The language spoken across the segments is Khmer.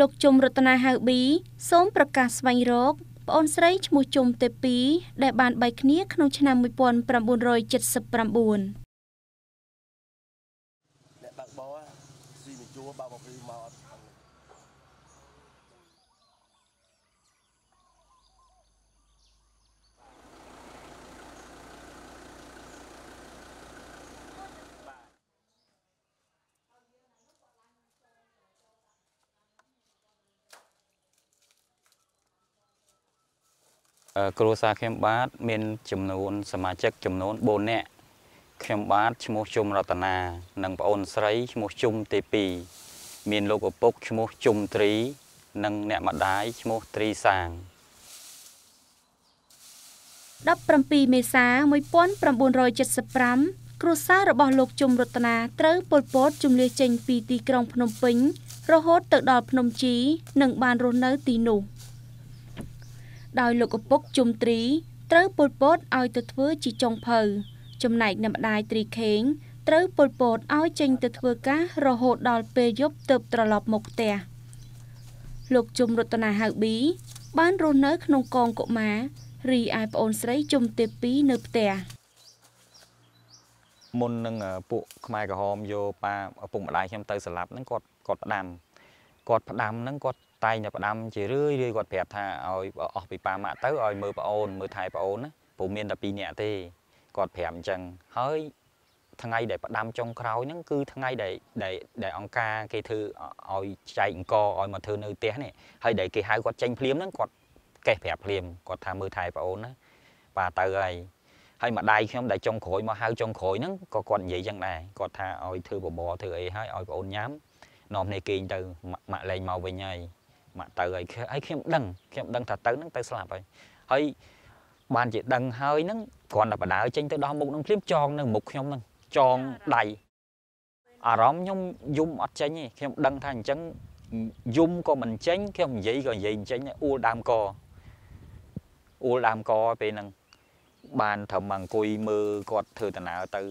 លោកជុំរតនាហៅប៊ីសូមប្រកាសស្វែងរកប្អូនស្រីឈ្មោះជុំទេពីដែលបានបែកគ្នាក្នុងឆ្នាំ1979គ្រួសារខ្ញុំបាទមាន ចំនួន សមាជិក ចំនួន4នាក់ខ្ញុំបាទឈ្មោះជុំរតនានិងប្អូនស្រីឈ្មោះជុំទេ2មាន លោកឪពុកឈ្មោះជុំត្រី និង អ្នកម្ដាយឈ្មោះត្រីសាង17មេសា1975គ្រួសាររបស់លោកជុំរតនាត្រូវពលពតជំនះចេញពីទីក្រុងភ្នំពេញ រហូតទៅដល់ភ្នំជីនិង បានរស់នៅ ទីនោះ។ដោយលោកឪពុកជុំទ្រីត្រូវពលពតឲ្យ ទៅធ្វើ ជាចុងភៅចំណែកអ្នកម្ដាយទ្រីខេងត្រូវពលពតឲ្យចេញទៅធ្វើការរហូតដល់ពេលយប់ទើបត្រឡប់មកផ្ទះលោកជុំរតនាហៅប៊ីបានរស់នៅ ក្នុងកងកុមាររីឯប្អូនស្រីជុំទេពីនៅផ្ទះមុននឹងពួក ខ្មែរក្រហមយកប៉ាឪពុកម្ដាយខ្ញុំទៅស្លាប់ហ្នឹងគាត់គាត់ផ្ដាំគាត់ផ្ដាំហ្នឹងគាត់តែងតែផ្ដាំជារឿយរឿយគាត់ប្រាប់ថាឲ្យអស់ពីប៉ាម៉ាក់ទៅឲ្យមើលប្អូនមើលថែប្អូនណាព្រោះមានតែ2នាក់ទេគាត់ប្រាប់អញ្ចឹងហើយថ្ងៃដែលផ្ដាំចុងក្រោយហ្នឹងគឺថ្ងៃដែលដែលដែលអង្គការគេធ្វើឲ្យចែកអង្គឲ្យមកធ្វើនៅផ្ទះនេះហើយដែលគេហៅគាត់ចេញភ្លាមហ្នឹងគាត់កេះប្រាប់ភ្លាមគាត់ថាមើលថែប្អូនណាបាទទៅហើយហើយម្ដាយខ្ញុំដែលចុងក្រោយមកហៅចុងក្រោយហ្នឹងក៏គាត់និយាយចឹងដែរគាត់ថាឲ្យធ្វើបបរធ្វើអីហើយឲ្យប្អូនញ៉ាំនាំគ្នាគេងទៅម៉ាក់លែងមកវិញហើយមកទៅហើយហើយខ្ញុំដឹងខ្ញុំដឹងថាទៅហ្នឹងទៅស្លាប់ហើយហើយបានជាដឹងហើយហ្នឹងគ្រាន់តែបដើ ចេញទៅដល់មុខនឹងភ្លាមចងនៅមុខខ្ញុំហ្នឹងចងដៃអារម្មណ៍ខ្ញុំយំអត់ចេញទេខ្ញុំដឹងថាអញ្ចឹងយំក៏មិនចេញ ខ្ញុំនិយាយក៏និយាយមិនចេញអ៊ូលដើមកអ៊ូលដើមកពេលហ្នឹងបានត្រឹមមកអង្គុយមើលគាត់ធ្វើដំណើរទៅ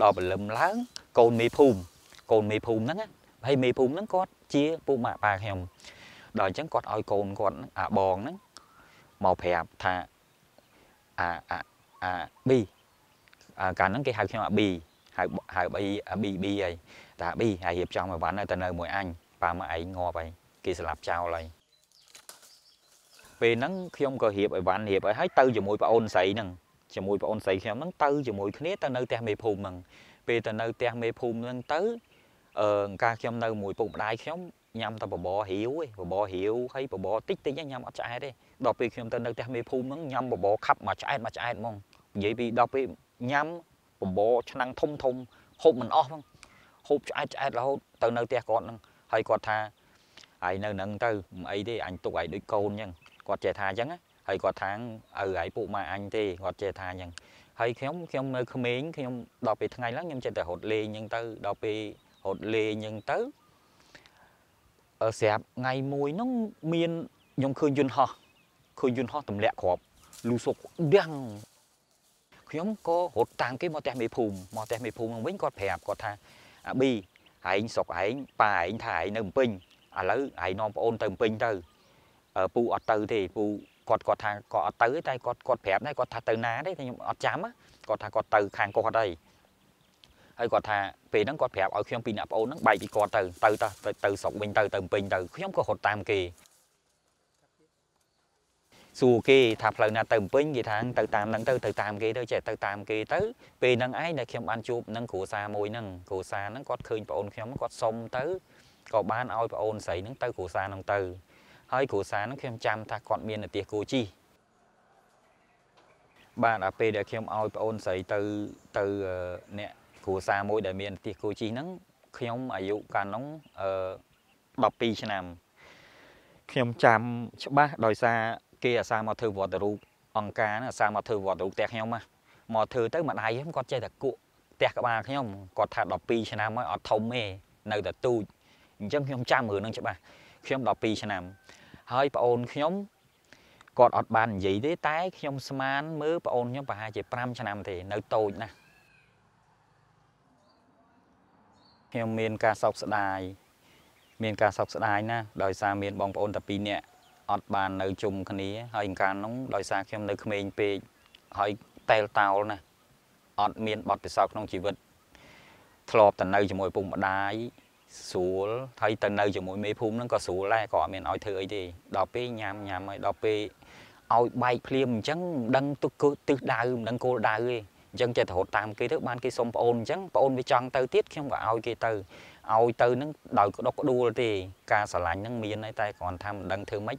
ដល់ព្រលឹមឡើងកូនមេភូមិកូនមេភូមិហ្នឹងហើយមេភូមិហ្នឹងគាត់ជាពូម៉ាក់ប៉ាខ្ញុំដល់អញ្ចឹងគាត់ឲ្យកូនគាត់អាបងហ្នឹងមកប្រាប់ថាអាអាអាប៊ីអាកាលហ្នឹងគេហៅខ្ញុំអាប៊ីហៅហៅអីអាប៊ីប៊ីហើយតែអាប៊ីហើយរៀបចំឲ្យវ៉ាន់ទៅនៅមួយអញប៉ាមកឯងងាប់ហើយគេស្លាប់ចោលហើយពេលហ្នឹងខ្ញុំក៏រៀបឲ្យវ៉ាន់រៀបឲ្យហើយទៅជាមួយប្អូនស្រីហ្នឹងជាមួយប្អូនស្រីខ្ញុំហ្នឹងទៅជាមួយគ្នាទៅនៅផ្ទះមេភូមិហ្នឹងពេលទៅនៅផ្ទះមេភូមិហ្នឹងទៅអឺការខ្ញុំនៅមួយពុកម្ដាយខ្ញុំញ៉ាំតែបបររាវឯងបបររាវហើយបបរតិចតិចញ៉ាំអត់ឆ្អែតទេដល់ពេលខ្ញុំទៅនៅផ្ទះមេភូមិហ្នឹងញ៉ាំបបរខាប់មកឆ្អែតមកឆ្អែតហ្មងនិយាយពីដល់ពេលញ៉ាំបបរឆ្នាំងធំធំហូបមិនអស់ហ្មងហូបឆ្អែតឆ្អែតរហូតទៅនៅផ្ទះគាត់ហ្នឹងហើយគាត់ថាឯងនៅនឹងទៅមិនអីទេអញទុកឯងដូចកូនអញ្ចឹងគាត់ចេះថាអញ្ចឹងហើយគាត់ថាឪឯងពួកម៉ែអញទេគាត់ចេះថាអញ្ចឹងហើយខ្ញុំខ្ញុំនៅក្មេងខ្ញុំដល់ពេលថ្ងៃឡើងខ្ញុំចេះតែរត់លេងអញ្ចឹងទៅដល់ពេលរត់លេងអញ្ចឹងទៅស្រាប់ថ្ងៃមួយហ្នឹងមានខ្ញុំឃើញយន្តហោះឃើញយន្តហោះទម្លាក់គ្រាប់លូសុកដាំងខ្ញុំក៏រត់តាមគេមកផ្ទះមេភូមិមកផ្ទះមេភូមិវិញគាត់ប្រាប់គាត់ថាអាប៊ីឯងសុកឯងប៉ាឯងថាឯងនៅភ្នំពេញឥឡូវឯងនាំប្អូនទៅភ្នំពេញទៅពូអត់ទៅទេ ពូគាត់គាត់ថាគាត់អត់ទៅទេតែគាត់គាត់ប្រាប់ដែរគាត់ថាទៅណាទេតែខ្ញុំអត់ចាំគាត់ថាគាត់ទៅខាងគាត់អីហើយគាត់ថាពេលហ្នឹងគាត់ប្រាប់ឲ្យខ្ញុំពីអ្នកប្អូនហ្នឹងបែកពីគាត់ទៅទៅទៅទៅស្រុកវិញទៅទៅពេញទៅខ្ញុំក៏រត់តាមគេសួរគេថាផ្លូវណាទៅពេញគេថាទៅតាមហ្នឹងទៅទៅតាមគេទៅចេះទៅតាមគេទៅពេលហ្នឹងឯងដែលខ្ញុំបានជួបនឹងគ្រួសារមួយហ្នឹងគ្រួសារហ្នឹងគាត់ឃើញប្អូនខ្ញុំគាត់សុំទៅក៏បានឲ្យប្អូនស្រីហ្នឹងទៅគ្រួសារហ្នឹងទៅ ហើយគ្រួសារហ្នឹងខ្ញុំចាំថាគាត់ មាននាទីគូជីបាទដល់ពេលដែលខ្ញុំឲ្យប្អូនស្រីទៅទៅអ្នកគ្រួសារមួយដែលមានទីគូជីហ្នឹងខ្ញុំអាយុកាលនោះអឺ12ឆ្នាំខ្ញុំចាំច្បាស់ដោយសារគេអាសាមកធ្វើវត្តរូបអង្គការហ្នឹងអាសាមកធ្វើវត្តរូបផ្ទះខ្ញុំណាមកធ្វើទៅម្ដាយខ្ញុំគាត់ចេះតែគក់ផ្ទះក្បាលខ្ញុំគាត់ថា12ឆ្នាំហើយអត់ធំទេនៅតែទូចអញ្ចឹងខ្ញុំចាំរឿងហ្នឹងច្បាស់ខ្ញុំ12ឆ្នាំ ហើយប្អូនខ្ញុំគាត់អត់បាននិយាយទេតែខ្ញុំស្មានមើលប្អូនខ្ញុំប្រហែលជា5ឆ្នាំទេនៅតូចណាស់ខ្ញុំមាន ការសោកស្ដាយមានការសោកស្ដាយណាដោយសារមាន បងប្អូនតែ2នាក់អត់បាននៅជុំគ្នាហើយកាលនោះដោយសារខ្ញុំនៅក្មេងពេកហើយតែលតោលណាអត់មានបទពិសោធន៍ក្នុងជីវិត ធ្លាប់តែនៅជាមួយពុកម្ដាយស្រួលហើយទៅនៅជាមួយមេភូមិហ្នឹងក៏ស្រួលដែរក៏អត់មានឲ្យធ្វើអីទេដល់ពេលញ៉ាំញ៉ាំហើយដល់ពេលឲ្យបែកភ្លាមអញ្ចឹងមិនដឹងទុកទិសដៅមិនដឹងគោលដៅទេអញ្ចឹងចេះតែរត់តាមគេទៅបានគេសុំប្អូនអញ្ចឹងប្អូនវាចង់ទៅទៀតខ្ញុំក៏ឲ្យគេទៅឲ្យទៅនឹងដោយក្តុកក្តួលទេ ការស្រឡាញ់នឹងមាន តែគ្រាន់ថាមិនដឹងធ្វើម៉េច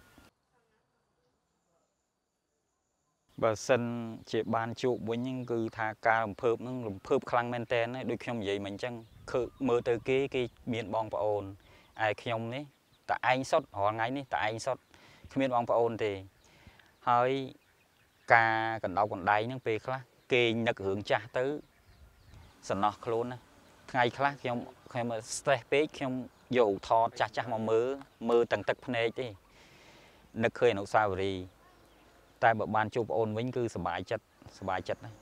បើសិនជាបានជួបវិញគឺ ថាការរំភើបនឹងរំភើបខ្លាំងមែនតើដូចខ្ញុំនិយាយមិញអញ្ចឹងគឺមើលទៅ គេគេមានបងប្អូនឯខ្ញុំនេះតែឯងសុតរាល់ថ្ងៃនេះតែឯងសុតគ្មានបងប្អូនទេហើយការកណ្ដោកណ្ដៃនឹងពេលខ្លះគេងនឹករឿងចាស់ទៅសំណោះខ្លួនណាថ្ងៃខ្លះខ្ញុំខ្ញុំ stress ពេកខ្ញុំយកថតចាស់ចាស់មកមើលមើលទាំងទឹកភ្នែកទេនឹកឃើញអនុស្សាវរីយ៍តែបើបានជួបប្អូនវិញគឺសប្បាយចិត្តសប្បាយចិត្តណាស់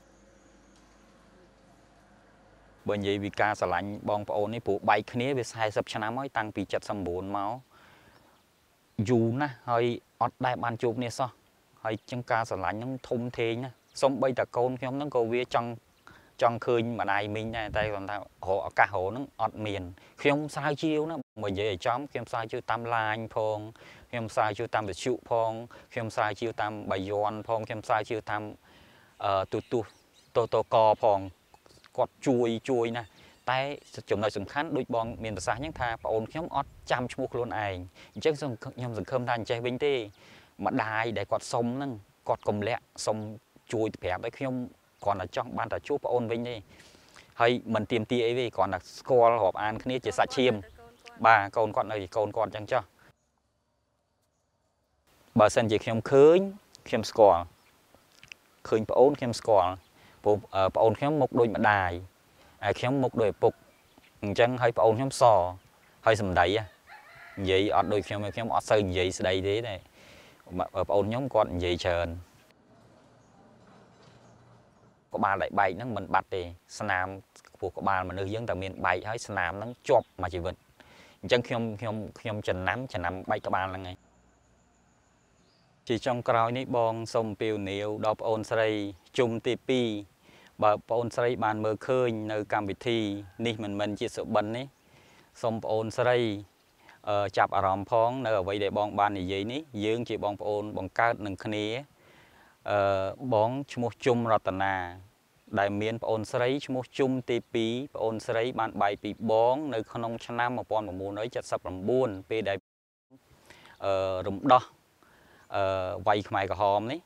បើនិយាយពីការស្រឡាញ់បងប្អូននេះព្រោះបែកគ្នាវា40ឆ្នាំហើយតាំងពី79មកយូរណាស់ហើយអត់ដែលបានជួបគ្នាសោះហើយចឹងការស្រឡាញ់ហ្នឹងធំធេងណាស់សំបីតកូនខ្ញុំហ្នឹងក៏វាចង់ចង់ឃើញម្ដាយមីងដែរតែគាត់ថារកឱកាសរកហ្នឹងអត់មានខ្ញុំស្រាវជ្រាវណាមកនិយាយឲ្យចំខ្ញុំស្រាវជ្រាវតាមឡាញផងខ្ញុំស្រាវជ្រាវតាមវិទ្យុផងខ្ញុំស្រាវជ្រាវតាមបាយ័នផងខ្ញុំស្រាវជ្រាវតាមអឺទូទូតតកផងគាត់ជួយជួយណាតែចំណុចសំខាន់ដូចបង មានប្រសាសន៍ហ្នឹងថាប្អូនខ្ញុំអត់ចាំឈ្មោះខ្លួនឯងអញ្ចឹងខ្ញុំសង្ឃឹមថាអញ្ចេះវិញទេម្ដាយដែលគាត់សុំហ្នឹងគាត់កំលាក់សុំជួយប្រាប់ឲ្យខ្ញុំគ្រាន់តែចង់បានតែជួបប្អូនវិញទេហើយមិនទៀមទាអីទេគ្រាន់តែស្គាល់រាប់អានគ្នាជាសាច់ឈាម បាទកូនគាត់នៅជាកូនគាត់អញ្ចឹងចុះបើសិនជាខ្ញុំឃើញខ្ញុំស្គាល់ឃើញប្អូនខ្ញុំស្គាល់ព្រោះប្អូនខ្ញុំមកដូចម្ដាយហើយខ្ញុំមកដូចឪពុកអញ្ចឹងហើយប្អូនខ្ញុំសហើយសំដីនិយាយអត់ដូចខ្ញុំខ្ញុំអត់សូវនិយាយស្ដីទេតែប្អូនខ្ញុំគាត់និយាយច្រើនក្បាលដែលបែកហ្នឹងមិនបាត់ទេស្នាមខ្ពស់ក្បាលមនុស្សយើងតែមានបែកហើយស្នាមហ្នឹងជាប់មកជីវិតអញ្ចឹងខ្ញុំខ្ញុំខ្ញុំចំណាំចំណាំបែកក្បាលហ្នឹងឯងជាចុងក្រោយនេះបងសូមអំពាវនាវដល់បងអូនស្រីជុំទី2បើបងអូនស្រីបានមើលឃើញនៅកម្មវិធី នេះមិនមិន ជាសុបិននេះសូមបងអូនស្រីចាប់អារម្មណ៍ផង នៅអ្វីដែលបងបាននិយាយនេះ យើង ជាបងប្អូនបង្កើតនឹងគ្នាអឺបងឈ្មោះជុំរតនាដែលមានប្អូនស្រីឈ្មោះជុំទី2ប្អូនស្រី បានបាយពីបង នៅក្នុងឆ្នាំ1979ពេលដែលអឺរំដោះអឺវ័យខ្មែរក្រហមនេះ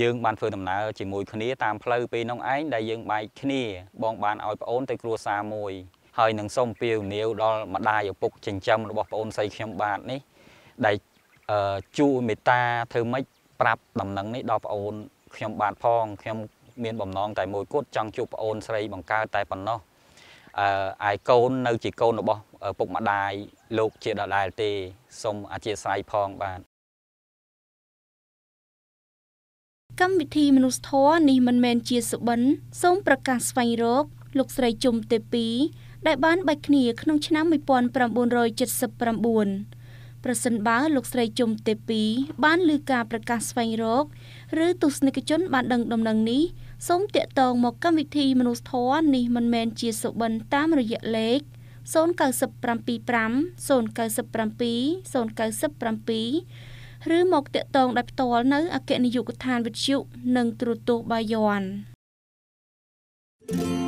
យើង បានធ្វើដំណើរជាមួយគ្នាតាមផ្លូវពេលនោះឯងដែលយើងបែកគ្នាបងបានឲ្យប្អូនទៅគ្រួសារមួយហើយនឹងសូមពាវនាវដល់ម្ដាយឪពុកចិញ្ចឹមរបស់ប្អូនស្រីខ្ញុំបាទនេះដែលជួយមេត្តាធ្វើម៉េចប្រាប់ដំណឹងនេះដល់ប្អូនខ្ញុំបាទផងខ្ញុំមានបំណងតែមួយគត់ចង់ជួបប្អូនស្រីបង្កើតតែប៉ុណ្ណោះអឺឯកូននៅជាកូនរបស់ ពុកម្ដាយ លោក ជាដដែលទេសូមអធិស្ឋានផងបាទកម្មវិធីមនុស្សធម៌នេះមិនមែនជាសុបិនសូមប្រកាសស្វែងរក លោកស្រីជុំទេពីដែលបានបែកគ្នាក្នុងឆ្នាំ1979ប្រសិនបើលោកស្រីជុំទេពី បានលើការប្រកាសស្វែងរក ឬទស្សនិកជនបានដឹងដំណឹងនេះសូមតាក់ទងមកកម្មវិធីមនុស្សធម៌នេះមិនមែនជាសុបិនតាមរយៈលេខ0975 097 097ឬមកតាក់ទងដោយផ្ទាល់នៅអគ្គនាយកដ្ឋានវិទ្យុនិងទូរទស្សន៍បាយ័ន thank you